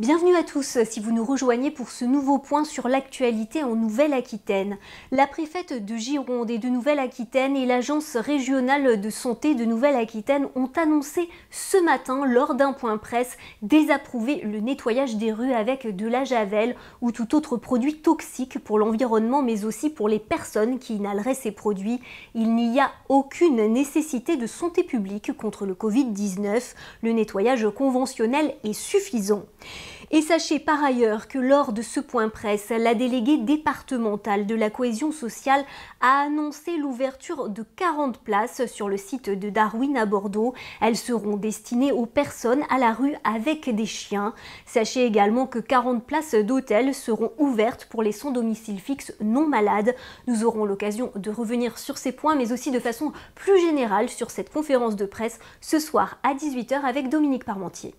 Bienvenue à tous si vous nous rejoignez pour ce nouveau point sur l'actualité en Nouvelle-Aquitaine. La préfète de Gironde et de Nouvelle-Aquitaine et l'Agence régionale de santé de Nouvelle-Aquitaine ont annoncé ce matin lors d'un point presse désapprouver le nettoyage des rues avec de la javel ou tout autre produit toxique pour l'environnement mais aussi pour les personnes qui inhaleraient ces produits. Il n'y a aucune nécessité de santé publique contre le Covid-19. Le nettoyage conventionnel est suffisant. Et sachez par ailleurs que lors de ce point presse, la déléguée départementale de la cohésion sociale a annoncé l'ouverture de 40 places sur le site de Darwin à Bordeaux. Elles seront destinées aux personnes à la rue avec des chiens. Sachez également que 40 places d'hôtel seront ouvertes pour les sans domicile fixe non malades. Nous aurons l'occasion de revenir sur ces points, mais aussi de façon plus générale sur cette conférence de presse ce soir à 18h avec Dominique Parmentier.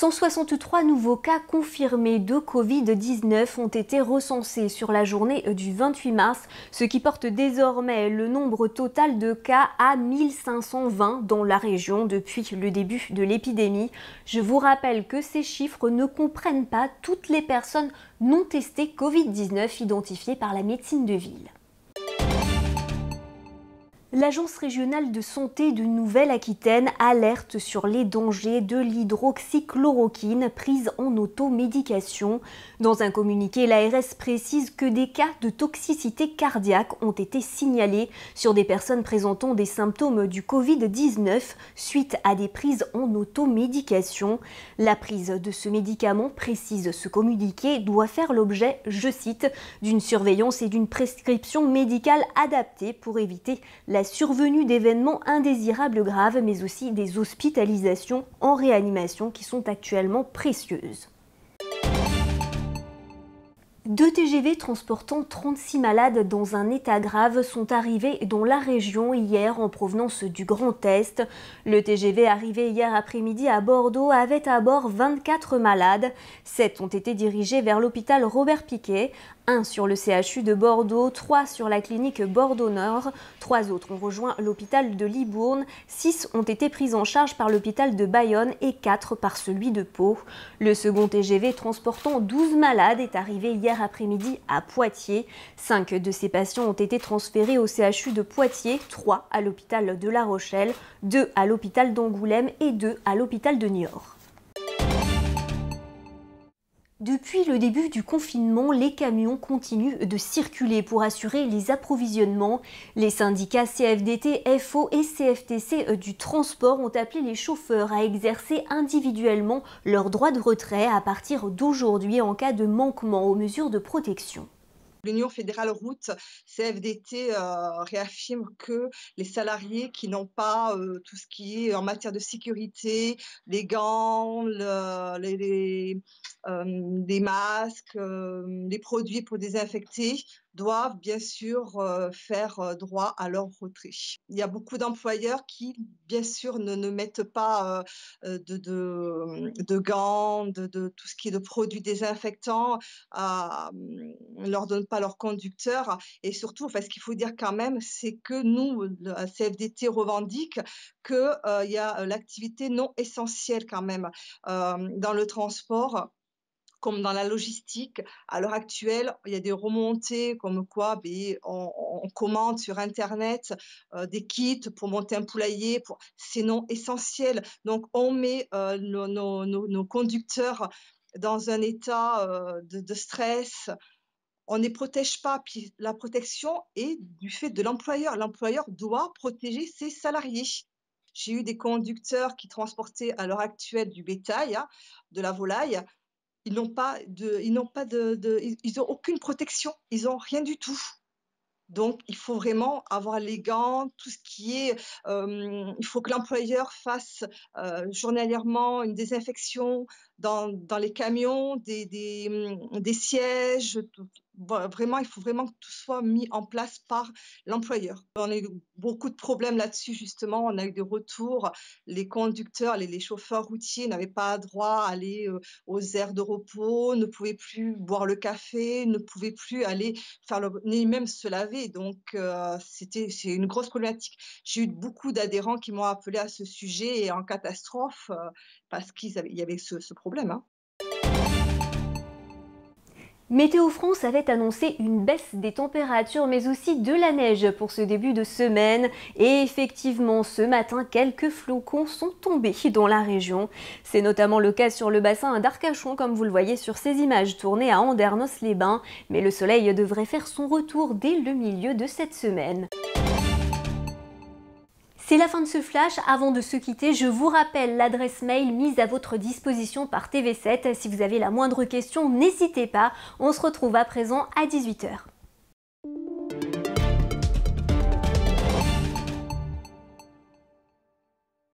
163 nouveaux cas confirmés de Covid-19 ont été recensés sur la journée du 28 mars, ce qui porte désormais le nombre total de cas à 1520 dans la région depuis le début de l'épidémie. Je vous rappelle que ces chiffres ne comprennent pas toutes les personnes non testées Covid-19 identifiées par la médecine de ville. L'Agence régionale de santé de Nouvelle-Aquitaine alerte sur les dangers de l'hydroxychloroquine prise en automédication. Dans un communiqué, l'ARS précise que des cas de toxicité cardiaque ont été signalés sur des personnes présentant des symptômes du Covid-19 suite à des prises en automédication. La prise de ce médicament, précise ce communiqué, doit faire l'objet, je cite, d'une surveillance et d'une prescription médicale adaptée pour éviter la survenue d'événements indésirables graves, mais aussi des hospitalisations en réanimation qui sont actuellement précieuses. Deux TGV transportant 36 malades dans un état grave sont arrivés dans la région hier en provenance du Grand Est. Le TGV arrivé hier après-midi à Bordeaux avait à bord 24 malades. Sept ont été dirigés vers l'hôpital Robert Piquet, un sur le CHU de Bordeaux, trois sur la clinique Bordeaux Nord, trois autres ont rejoint l'hôpital de Libourne, six ont été pris en charge par l'hôpital de Bayonne et quatre par celui de Pau. Le second TGV transportant 12 malades est arrivé hier après-midi à Poitiers. Cinq de ces patients ont été transférés au CHU de Poitiers, trois à l'hôpital de La Rochelle, deux à l'hôpital d'Angoulême et deux à l'hôpital de Niort. Depuis le début du confinement, les camions continuent de circuler pour assurer les approvisionnements. Les syndicats CFDT, FO et CFTC euh, du transport ont appelé les chauffeurs à exercer individuellement leur droit de retrait à partir d'aujourd'hui en cas de manquement aux mesures de protection l'Union fédérale route CFDT euh, réaffirme que les salariés qui n'ont pas euh, tout ce qui est en matière de sécurité, les gants, les, euh, des masques, les produits pour désinfecter, doivent bien sûr faire droit à leur retrait. Il y a beaucoup d'employeurs qui, bien sûr, ne, ne mettent pas de, de, gants, de, de, tout ce qui est de produits désinfectants, ne leur donnent pas leurs conducteurs. Et surtout, ce qu'il faut dire quand même, c'est que nous, la CFDT revendique qu'il euh, y a euh, l'activité non essentielle quand même euh, dans le transport comme dans la logistique. À l'heure actuelle, il y a des remontées comme quoi ben, on, commande sur Internet des kits pour monter un poulailler. Pour... C'est non essentiel. Donc, on met nos, conducteurs dans un état de, stress, on ne protège pas. Puis la protection est du fait de l'employeur. L'employeur doit protéger ses salariés. J'ai eu des conducteurs qui transportaient à l'heure actuelle du bétail, hein, de la volaille. Ils n'ont pas n'ont pas ils aucune protection. Ils n'ont rien du tout. Donc, il faut vraiment avoir les gants, tout ce qui est. Euh, il faut que l'employeur fasse euh, journalièrement une désinfection dans, les camions, des, des, hum, sièges. vraiment, il faut vraiment que tout soit mis en place par l'employeur. On a eu beaucoup de problèmes là-dessus, justement. On a eu des retours. Les conducteurs, les, chauffeurs routiers n'avaient pas droit à aller euh, aux aires de repos, ne pouvaient plus boire le café, ne pouvaient plus aller faire le, ni même se laver. Donc, euh, c'était, c'est une grosse problématique. J'ai eu beaucoup d'adhérents qui m'ont appelé à ce sujet en catastrophe euh, parce qu'il y avait ce, ce problème Hein. Météo France avait annoncé une baisse des températures mais aussi de la neige pour ce début de semaine et effectivement ce matin quelques flocons sont tombés dans la région. C'est notamment le cas sur le bassin d'Arcachon comme vous le voyez sur ces images tournées à Andernos-les-Bains mais le soleil devrait faire son retour dès le milieu de cette semaine. C'est la fin de ce flash. Avant de se quitter, je vous rappelle l'adresse mail mise à votre disposition par TV7. Si vous avez la moindre question, n'hésitez pas. On se retrouve à présent à 18h.